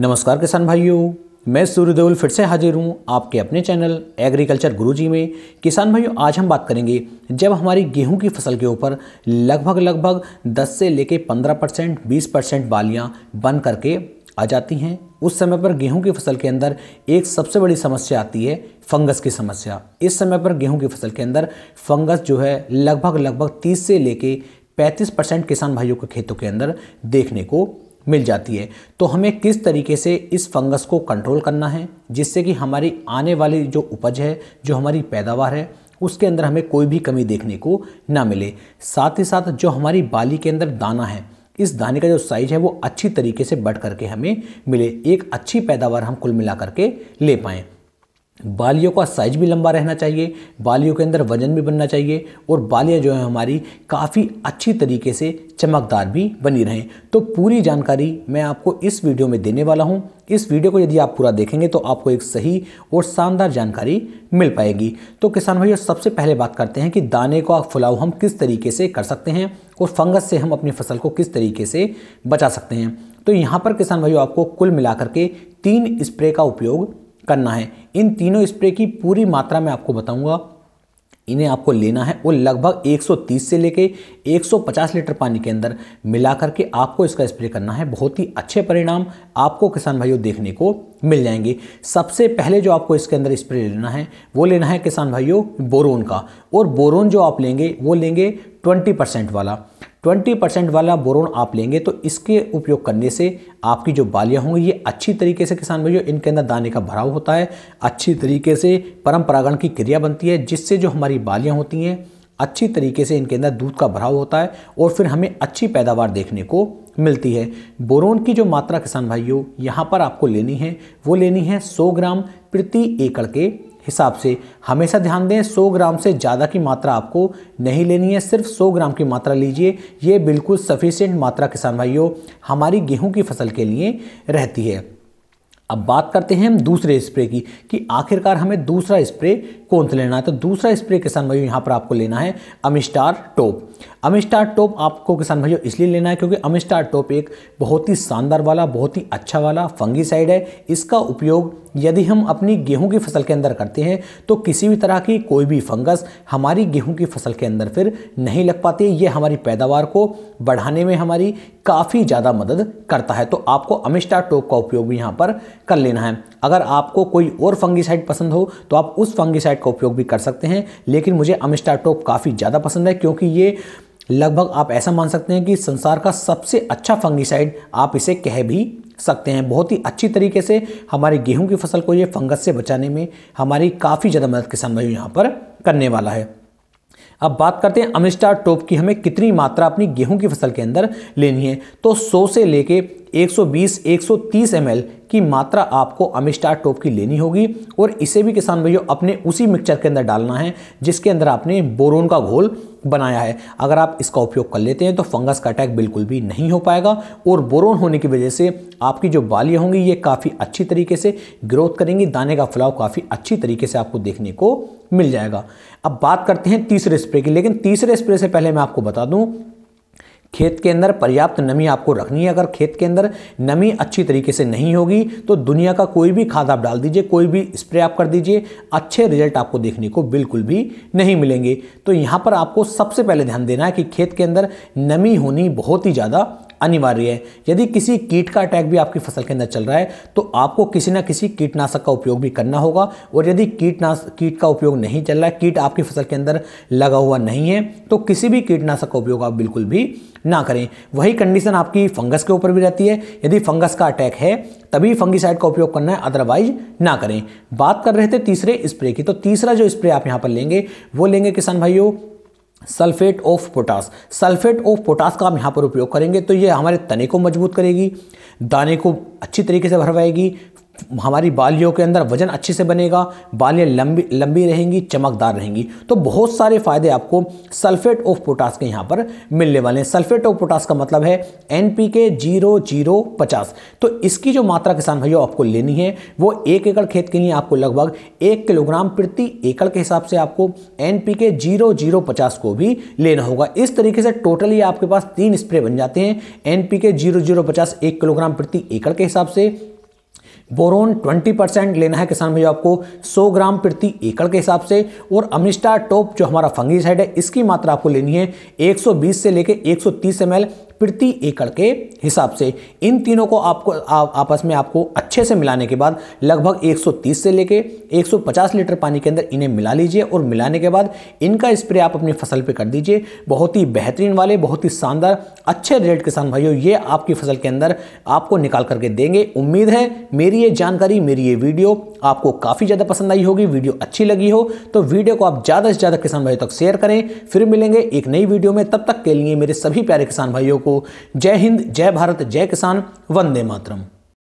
नमस्कार किसान भाइयों मैं सूर्य देवल फिर से हाजिर हूँ आपके अपने चैनल एग्रीकल्चर गुरुजी में किसान भाइयों आज हम बात करेंगे जब हमारी गेहूं की फसल के ऊपर लगभग लगभग 10 से लेके 15 परसेंट बीस परसेंट बालियाँ बन करके आ जाती हैं उस समय पर गेहूं की फसल के अंदर एक सबसे बड़ी समस्या आती है फंगस की समस्या इस समय पर गेहूँ की फसल के अंदर फंगस जो है लगभग लगभग तीस से लेके पैंतीस परसेंट किसान भाइयों के खेतों के अंदर देखने को मिल जाती है तो हमें किस तरीके से इस फंगस को कंट्रोल करना है जिससे कि हमारी आने वाली जो उपज है जो हमारी पैदावार है उसके अंदर हमें कोई भी कमी देखने को ना मिले साथ ही साथ जो हमारी बाली के अंदर दाना है इस दाने का जो साइज है वो अच्छी तरीके से बढ़ करके हमें मिले एक अच्छी पैदावार हम कुल मिला करके ले पाएँ बालियों का साइज भी लंबा रहना चाहिए बालियों के अंदर वजन भी बनना चाहिए और बालियाँ जो है हमारी काफ़ी अच्छी तरीके से चमकदार भी बनी रहें तो पूरी जानकारी मैं आपको इस वीडियो में देने वाला हूँ इस वीडियो को यदि आप पूरा देखेंगे तो आपको एक सही और शानदार जानकारी मिल पाएगी तो किसान भाइयों सबसे पहले बात करते हैं कि दाने का फुलाव हम किस तरीके से कर सकते हैं और फंगस से हम अपनी फसल को किस तरीके से बचा सकते हैं तो यहाँ पर किसान भाइयों आपको कुल मिलाकर के तीन स्प्रे का उपयोग करना है इन तीनों स्प्रे की पूरी मात्रा में आपको बताऊंगा इन्हें आपको लेना है वो लगभग 130 से लेके 150 लीटर पानी के अंदर मिला करके आपको इसका स्प्रे करना है बहुत ही अच्छे परिणाम आपको किसान भाइयों देखने को मिल जाएंगी सबसे पहले जो आपको इसके अंदर स्प्रे लेना है वो लेना है किसान भाइयों बोरोन का और बोरोन जो आप लेंगे वो लेंगे ट्वेंटी परसेंट वाला ट्वेंटी परसेंट वाला बोरोन आप लेंगे तो इसके उपयोग करने से आपकी जो बालियाँ होंगी ये अच्छी तरीके से किसान भाइयों इनके अंदर दाने का भराव होता है अच्छी तरीके से परम्परागण की क्रिया बनती है जिससे जो हमारी बालियाँ होती हैं अच्छी तरीके से इनके अंदर दूध का भराव होता है और फिर हमें अच्छी पैदावार देखने को मिलती है बोरोन की जो मात्रा किसान भाइयों यहाँ पर आपको लेनी है वो लेनी है 100 ग्राम प्रति एकड़ के हिसाब से हमेशा ध्यान दें 100 ग्राम से ज़्यादा की मात्रा आपको नहीं लेनी है सिर्फ 100 ग्राम की मात्रा लीजिए ये बिल्कुल सफिशेंट मात्रा किसान भाइयों हमारी गेहूं की फसल के लिए रहती है अब बात करते हैं हम दूसरे स्प्रे की कि आखिरकार हमें दूसरा स्प्रे कौन सा लेना है तो दूसरा स्प्रे किसान भाइयों यहाँ पर आपको लेना है अमिस्टार टोप अमिस्टार टोप आपको किसान भाइयों इसलिए लेना है क्योंकि अमिस्टार टोप एक बहुत ही शानदार वाला बहुत ही अच्छा वाला फंगीसाइड है इसका उपयोग यदि हम अपनी गेहूँ की फसल के अंदर करते हैं तो किसी भी तरह की कोई भी फंगस हमारी गेहूँ की फसल के अंदर फिर नहीं लग पाती ये हमारी पैदावार को बढ़ाने में हमारी काफ़ी ज़्यादा मदद करता है तो आपको अमिस्टार टोप का उपयोग भी यहाँ पर कर लेना है अगर आपको कोई और फंगिसाइड पसंद हो तो आप उस फंगिसाइड का उपयोग भी कर सकते हैं लेकिन मुझे अमिस्टा काफ़ी ज़्यादा पसंद है क्योंकि ये लगभग आप ऐसा मान सकते हैं कि संसार का सबसे अच्छा फंगिसाइड आप इसे कह भी सकते हैं बहुत ही अच्छी तरीके से हमारी गेहूं की फसल को ये फंगस से बचाने में हमारी काफ़ी ज़्यादा मदद किसान भाई यहाँ पर करने वाला है अब बात करते हैं अमिस्टा टोप की हमें कितनी मात्रा अपनी गेहूं की फसल के अंदर लेनी है तो 100 से लेके 120 130 ml की मात्रा आपको अमिस्टार टोप की लेनी होगी और इसे भी किसान भाइयों अपने उसी मिक्सचर के अंदर डालना है जिसके अंदर आपने बोरोन का घोल बनाया है अगर आप इसका उपयोग कर लेते हैं तो फंगस का अटैक बिल्कुल भी नहीं हो पाएगा और बोरोन होने की वजह से आपकी जो बालियाँ होंगी ये काफ़ी अच्छी तरीके से ग्रोथ करेंगी दाने का फुलाव काफ़ी अच्छी तरीके से आपको देखने को मिल जाएगा अब बात करते हैं तीसरे स्प्रे की लेकिन तीसरे स्प्रे से पहले मैं आपको बता दूं खेत के अंदर पर्याप्त नमी आपको रखनी है अगर खेत के अंदर नमी अच्छी तरीके से नहीं होगी तो दुनिया का कोई भी खाद आप डाल दीजिए कोई भी स्प्रे आप कर दीजिए अच्छे रिजल्ट आपको देखने को बिल्कुल भी नहीं मिलेंगे तो यहाँ पर आपको सबसे पहले ध्यान देना है कि खेत के अंदर नमी होनी बहुत ही ज़्यादा अनिवार्य है यदि किसी कीट का अटैक भी आपकी फसल के अंदर चल रहा है तो आपको किसी ना किसी कीटनाशक का उपयोग भी करना होगा और यदि कीटनाश कीट का उपयोग नहीं चल रहा है कीट आपकी फसल के अंदर लगा हुआ नहीं है तो किसी भी कीटनाशक का उपयोग आप बिल्कुल भी ना करें वही कंडीशन आपकी फंगस के ऊपर भी रहती है यदि फंगस का अटैक है तभी फंगिसाइड का उपयोग करना है अदरवाइज ना करें बात कर रहे थे तीसरे स्प्रे की तो तीसरा जो स्प्रे आप यहाँ पर लेंगे वो लेंगे किसान भाइयों sulphate of potash sulphate of potash का हम यहाँ पर उपयोग करेंगे तो ये हमारे तने को मजबूत करेगी दाने को अच्छी तरीके से भरवाएगी हमारी बालियों के अंदर वजन अच्छे से बनेगा बालियाँ लंबी लंबी रहेंगी चमकदार रहेंगी तो बहुत सारे फ़ायदे आपको सल्फेट ऑफ पोटास के यहाँ पर मिलने वाले हैं सल्फेट ऑफ पोटास का मतलब है N P K zero zero पचास तो इसकी जो मात्रा किसान भाइयों आपको लेनी है वो एक एकड़ खेत के लिए आपको लगभग एक किलोग्राम प्रति एकड़ के हिसाब से आपको N P K zero zero पचास को भी लेना होगा इस तरीके से टोटली आपके पास तीन स्प्रे बन जाते हैं N P K zero zero पचास एक किलोग्राम प्रति एकड़ के हिसाब से बोरोन 20 परसेंट लेना है किसान भैया आपको 100 ग्राम प्रति एकड़ के हिसाब से और अमिस्टा टॉप जो हमारा फंगीसाइड है इसकी मात्रा आपको लेनी है 120 से लेके 130 सौ प्रति एकड़ के हिसाब से इन तीनों को आपको आ, आपस में आपको अच्छे से मिलाने के बाद लगभग 130 से लेके 150 लीटर पानी के अंदर इन्हें मिला लीजिए और मिलाने के बाद इनका स्प्रे आप अपनी फसल पे कर दीजिए बहुत ही बेहतरीन वाले बहुत ही शानदार अच्छे रेट किसान भाइयों ये आपकी फसल के अंदर आपको निकाल करके देंगे उम्मीद है मेरी ये जानकारी मेरी ये वीडियो आपको काफ़ी ज़्यादा पसंद आई होगी वीडियो अच्छी लगी हो तो वीडियो को आप ज़्यादा से ज़्यादा किसान भाइयों तक शेयर करें फिर मिलेंगे एक नई वीडियो में तब तक के लिए मेरे सभी प्यारे किसान भाइयों को को जय हिंद जय भारत जय किसान वंदे मातरम